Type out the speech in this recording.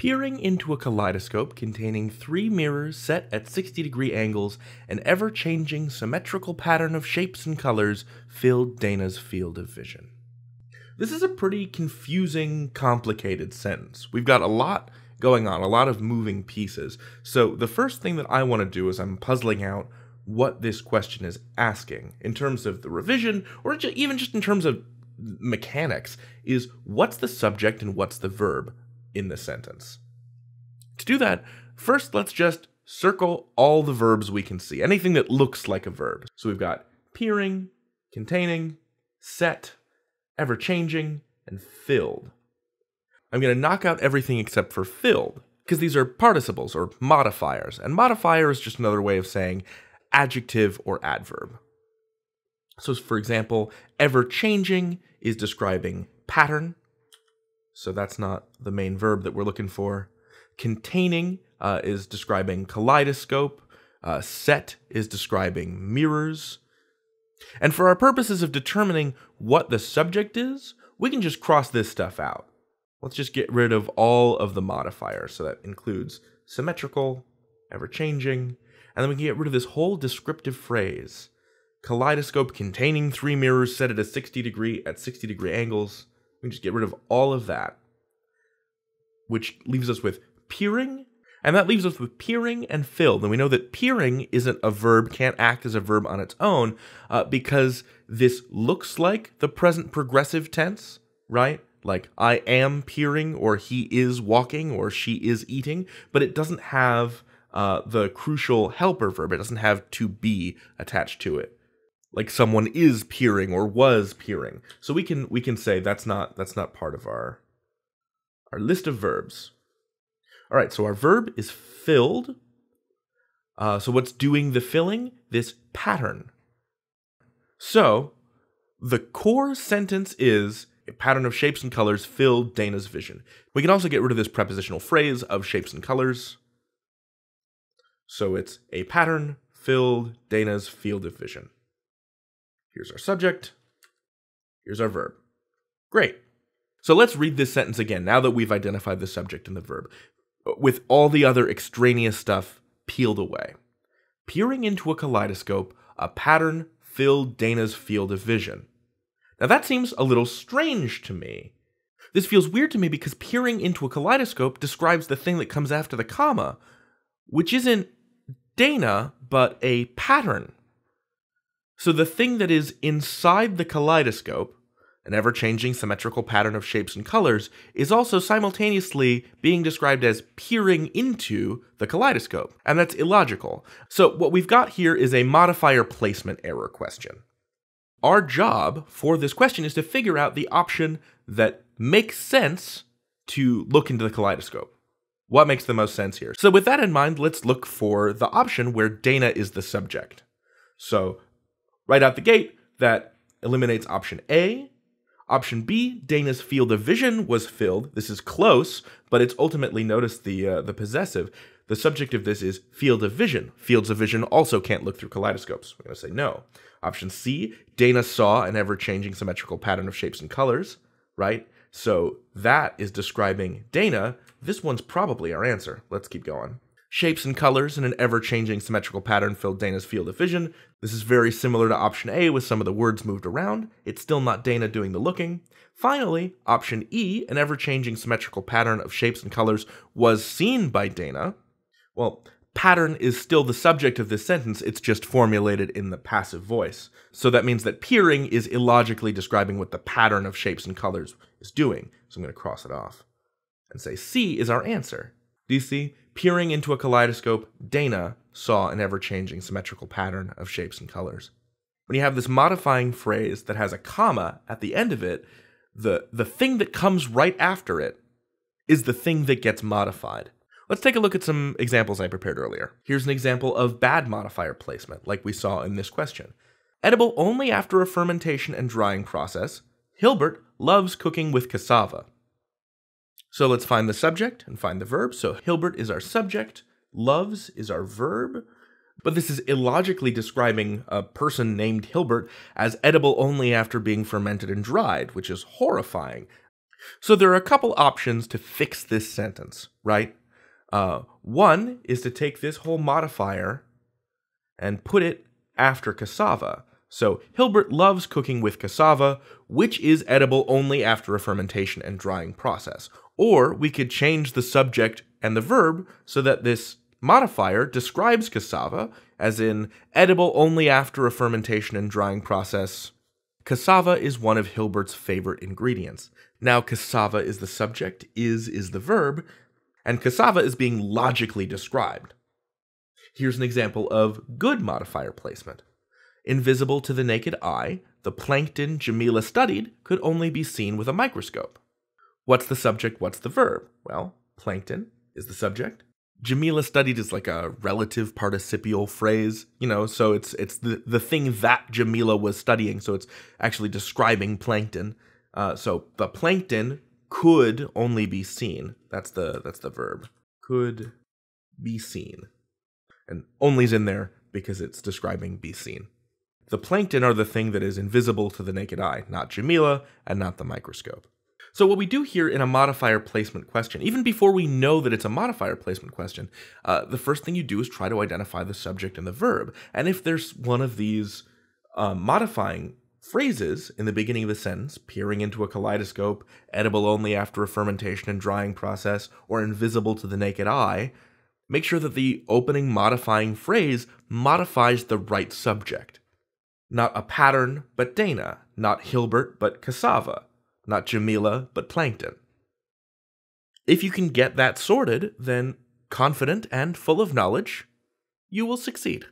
Peering into a kaleidoscope containing three mirrors set at 60 degree angles, an ever changing symmetrical pattern of shapes and colors filled Dana's field of vision. This is a pretty confusing, complicated sentence. We've got a lot going on, a lot of moving pieces. So, the first thing that I want to do is I'm puzzling out what this question is asking in terms of the revision, or even just in terms of mechanics, is what's the subject and what's the verb? in the sentence. To do that, first let's just circle all the verbs we can see, anything that looks like a verb. So we've got peering, containing, set, ever changing, and filled. I'm going to knock out everything except for filled, because these are participles or modifiers, and modifier is just another way of saying adjective or adverb. So, for example, ever changing is describing pattern, so that's not the main verb that we're looking for. Containing uh, is describing kaleidoscope. Uh, set is describing mirrors. And for our purposes of determining what the subject is, we can just cross this stuff out. Let's just get rid of all of the modifiers. So that includes symmetrical, ever changing, and then we can get rid of this whole descriptive phrase. Kaleidoscope containing three mirrors set at a 60 degree at 60 degree angles. We can just get rid of all of that, which leaves us with peering. And that leaves us with peering and filled. And we know that peering isn't a verb, can't act as a verb on its own, uh, because this looks like the present progressive tense, right? Like I am peering, or he is walking, or she is eating, but it doesn't have uh, the crucial helper verb. It doesn't have to be attached to it like someone is peering or was peering. So we can we can say that's not that's not part of our our list of verbs. All right, so our verb is filled. Uh, so what's doing the filling? This pattern. So the core sentence is a pattern of shapes and colors filled Dana's vision. We can also get rid of this prepositional phrase of shapes and colors. So it's a pattern filled Dana's field of vision. Here's our subject. Here's our verb. Great. So let's read this sentence again now that we've identified the subject and the verb, with all the other extraneous stuff peeled away. Peering into a kaleidoscope, a pattern filled Dana's field of vision. Now that seems a little strange to me. This feels weird to me because peering into a kaleidoscope describes the thing that comes after the comma, which isn't Dana, but a pattern. So the thing that is inside the kaleidoscope, an ever changing symmetrical pattern of shapes and colors, is also simultaneously being described as peering into the kaleidoscope, and that's illogical. So what we've got here is a modifier placement error question. Our job for this question is to figure out the option that makes sense to look into the kaleidoscope. What makes the most sense here? So with that in mind, let's look for the option where Dana is the subject. So right out the gate that eliminates option A. Option B, Dana's field of vision was filled. This is close, but it's ultimately noticed the uh, the possessive. The subject of this is field of vision. Fields of vision also can't look through kaleidoscopes. We're going to say no. Option C, Dana saw an ever-changing symmetrical pattern of shapes and colors, right? So that is describing Dana. This one's probably our answer. Let's keep going. Shapes and colors in an ever-changing symmetrical pattern filled Dana's field of vision. This is very similar to option A with some of the words moved around, it's still not Dana doing the looking. Finally, option E, an ever-changing symmetrical pattern of shapes and colors was seen by Dana. Well, pattern is still the subject of this sentence, it's just formulated in the passive voice. So that means that peering is illogically describing what the pattern of shapes and colors is doing. So I'm going to cross it off and say C is our answer. Do you see? peering into a kaleidoscope, Dana saw an ever changing symmetrical pattern of shapes and colors. When you have this modifying phrase that has a comma at the end of it, the, the thing that comes right after it is the thing that gets modified. Let's take a look at some examples I prepared earlier. Here's an example of bad modifier placement, like we saw in this question. Edible only after a fermentation and drying process, Hilbert loves cooking with cassava. So let's find the subject and find the verb. So Hilbert is our subject, loves is our verb. But this is illogically describing a person named Hilbert as edible only after being fermented and dried, which is horrifying. So there are a couple options to fix this sentence, right? Uh, one is to take this whole modifier and put it after cassava. So Hilbert loves cooking with cassava, which is edible only after a fermentation and drying process. Or we could change the subject and the verb so that this modifier describes cassava, as in edible only after a fermentation and drying process. Cassava is one of Hilbert's favorite ingredients. Now, cassava is the subject, is is the verb, and cassava is being logically described. Here's an example of good modifier placement. Invisible to the naked eye, the plankton Jamila studied could only be seen with a microscope. What's the subject? What's the verb? Well, plankton is the subject. Jamila studied is like a relative participial phrase, you know, so it's it's the, the thing that Jamila was studying, so it's actually describing plankton. Uh, so the plankton could only be seen. That's the that's the verb. Could be seen. And only's in there because it's describing be seen. The plankton are the thing that is invisible to the naked eye, not Jamila and not the microscope. So what we do here in a modifier placement question, even before we know that it's a modifier placement question, uh, the first thing you do is try to identify the subject and the verb. And if there's one of these um, modifying phrases in the beginning of the sentence, peering into a kaleidoscope, edible only after a fermentation and drying process, or invisible to the naked eye, make sure that the opening modifying phrase modifies the right subject. Not a pattern, but Dana. Not Hilbert, but cassava not Jamila, but Plankton. If you can get that sorted, then confident and full of knowledge, you will succeed.